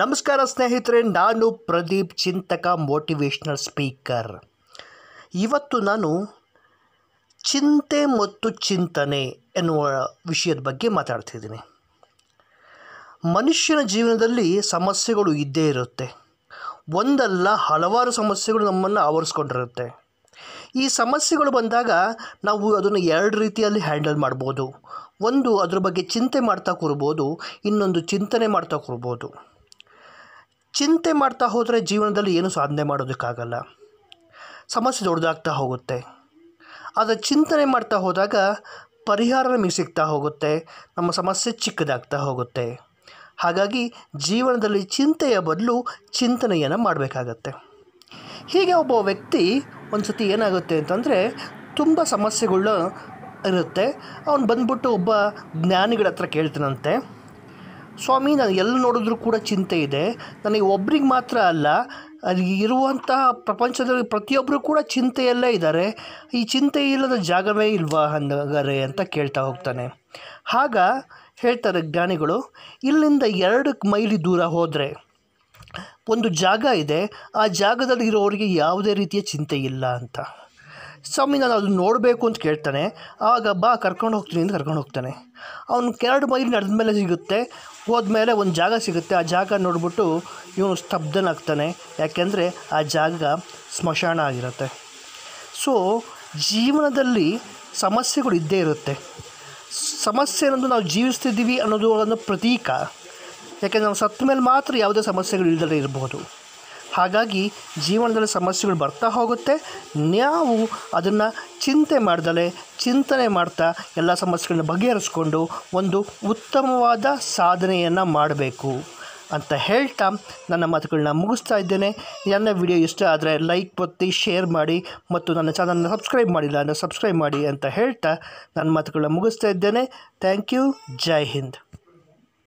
ನಮಸ್ಕಾರ ಸ್ನೇಹಿತರೆ ನಾನು ಪ್ರದೀಪ್ ಚಿಂತಕ ಮೋಟಿವೇಶ್ನಲ್ ಸ್ಪೀಕರ್ ಇವತ್ತು ನಾನು ಚಿಂತೆ ಮತ್ತು ಚಿಂತನೆ ಎನ್ನುವ ವಿಷಯದ ಬಗ್ಗೆ ಮಾತಾಡ್ತಿದ್ದೀನಿ ಮನುಷ್ಯನ ಜೀವನದಲ್ಲಿ ಸಮಸ್ಯೆಗಳು ಇದ್ದೇ ಇರುತ್ತೆ ಒಂದಲ್ಲ ಹಲವಾರು ಸಮಸ್ಯೆಗಳು ನಮ್ಮನ್ನು ಆವರಿಸ್ಕೊಂಡಿರುತ್ತೆ ಈ ಸಮಸ್ಯೆಗಳು ಬಂದಾಗ ನಾವು ಅದನ್ನು ಎರಡು ರೀತಿಯಲ್ಲಿ ಹ್ಯಾಂಡಲ್ ಮಾಡ್ಬೋದು ಒಂದು ಅದ್ರ ಬಗ್ಗೆ ಚಿಂತೆ ಮಾಡ್ತಾ ಕೂರ್ಬೋದು ಇನ್ನೊಂದು ಚಿಂತನೆ ಮಾಡ್ತಾ ಕೂರ್ಬೋದು ಚಿಂತೆ ಮಾಡ್ತಾ ಹೋದರೆ ಜೀವನದಲ್ಲಿ ಏನು ಸಾಧನೆ ಮಾಡೋದಕ್ಕಾಗಲ್ಲ ಸಮಸ್ಯೆ ದೊಡ್ಡದಾಗ್ತಾ ಹೋಗುತ್ತೆ ಆದರೆ ಚಿಂತನೆ ಮಾಡ್ತಾ ಹೋದಾಗ ಪರಿಹಾರ ನಮಗೆ ಸಿಗ್ತಾ ಹೋಗುತ್ತೆ ನಮ್ಮ ಸಮಸ್ಯೆ ಚಿಕ್ಕದಾಗ್ತಾ ಹೋಗುತ್ತೆ ಹಾಗಾಗಿ ಜೀವನದಲ್ಲಿ ಚಿಂತೆಯ ಬದಲು ಚಿಂತನೆಯನ್ನು ಮಾಡಬೇಕಾಗತ್ತೆ ಹೀಗೆ ಒಬ್ಬ ವ್ಯಕ್ತಿ ಒಂದು ಸತಿ ಏನಾಗುತ್ತೆ ಅಂತಂದರೆ ತುಂಬ ಸಮಸ್ಯೆಗಳು ಇರುತ್ತೆ ಅವನು ಬಂದ್ಬಿಟ್ಟು ಒಬ್ಬ ಜ್ಞಾನಿಗಳ ಹತ್ರ ಕೇಳ್ತಾನಂತೆ ಸ್ವಾಮಿ ನಾನು ಎಲ್ಲಿ ನೋಡಿದ್ರು ಕೂಡ ಚಿಂತೆ ಇದೆ ನನಗೆ ಒಬ್ರಿಗೆ ಮಾತ್ರ ಅಲ್ಲ ಅಲ್ಲಿ ಇರುವಂತಹ ಪ್ರಪಂಚದಲ್ಲಿ ಪ್ರತಿಯೊಬ್ಬರು ಕೂಡ ಚಿಂತೆಯಲ್ಲೇ ಇದ್ದಾರೆ ಈ ಚಿಂತೆ ಇಲ್ಲದ ಜಾಗವೇ ಇಲ್ವಾ ಹಂಗಾರೆ ಅಂತ ಕೇಳ್ತಾ ಹೋಗ್ತಾನೆ ಆಗ ಹೇಳ್ತಾರೆ ಜ್ಞಾನಿಗಳು ಇಲ್ಲಿಂದ ಎರಡು ಮೈಲಿ ದೂರ ಹೋದರೆ ಒಂದು ಜಾಗ ಇದೆ ಆ ಜಾಗದಲ್ಲಿ ಇರೋರಿಗೆ ಯಾವುದೇ ರೀತಿಯ ಚಿಂತೆ ಇಲ್ಲ ಅಂತ ಸ್ವಾಮಿ ನಾನು ಅದು ನೋಡಬೇಕು ಅಂತ ಕೇಳ್ತಾನೆ ಆವಾಗ ಬಾ ಕರ್ಕೊಂಡು ಹೋಗ್ತೀನಿ ಅಂತ ಕರ್ಕೊಂಡು ಹೋಗ್ತಾನೆ ಅವನು ಕೆರಡು ಮೈಲಿ ನಡೆದ ಮೇಲೆ ಸಿಗುತ್ತೆ ಹೋದ್ಮೇಲೆ ಒಂದು ಜಾಗ ಸಿಗುತ್ತೆ ಆ ಜಾಗ ನೋಡಿಬಿಟ್ಟು ಇವನು ಸ್ತಬ್ಧನಾಗ್ತಾನೆ ಯಾಕೆಂದರೆ ಆ ಜಾಗ ಸ್ಮಶಾನ ಆಗಿರುತ್ತೆ ಸೊ ಜೀವನದಲ್ಲಿ ಸಮಸ್ಯೆಗಳು ಇದ್ದೇ ಇರುತ್ತೆ ಸಮಸ್ಯೆ ಅನ್ನೋದು ನಾವು ಜೀವಿಸ್ತಿದ್ದೀವಿ ಅನ್ನೋದು ಅದನ್ನು ಪ್ರತೀಕ ಯಾಕೆಂದರೆ ನಾವು ಸತ್ತ ಮೇಲೆ ಮಾತ್ರ ಯಾವುದೇ ಸಮಸ್ಯೆಗಳು ಇಲ್ಲದೇ ಇರಬಹುದು ಹಾಗಾಗಿ ಜೀವನದಲ್ಲಿ ಸಮಸ್ಯೆಗಳು ಬರ್ತಾ ಹೋಗುತ್ತೆ ನಾವು ಅದನ್ನು ಚಿಂತೆ ಮಾಡ್ದಲೇ ಚಿಂತನೆ ಮಾಡ್ತಾ ಎಲ್ಲ ಸಮಸ್ಯೆಗಳನ್ನ ಬಗೆಹರಿಸ್ಕೊಂಡು ಒಂದು ಉತ್ತಮವಾದ ಸಾಧನೆಯನ್ನು ಮಾಡಬೇಕು ಅಂತ ಹೇಳ್ತಾ ನನ್ನ ಮಾತುಗಳನ್ನ ಮುಗಿಸ್ತಾ ಇದ್ದೇನೆ ನನ್ನ ವಿಡಿಯೋ ಇಷ್ಟ ಆದರೆ ಲೈಕ್ ಒತ್ತಿ ಶೇರ್ ಮಾಡಿ ಮತ್ತು ನನ್ನ ಚಾನಲ್ನ ಸಬ್ಸ್ಕ್ರೈಬ್ ಮಾಡಿಲ್ಲ ಅಂದರೆ ಸಬ್ಸ್ಕ್ರೈಬ್ ಮಾಡಿ ಅಂತ ಹೇಳ್ತಾ ನನ್ನ ಮಾತುಗಳನ್ನ ಮುಗಿಸ್ತಾ ಇದ್ದೇನೆ ಥ್ಯಾಂಕ್ ಯು ಜೈ ಹಿಂದ್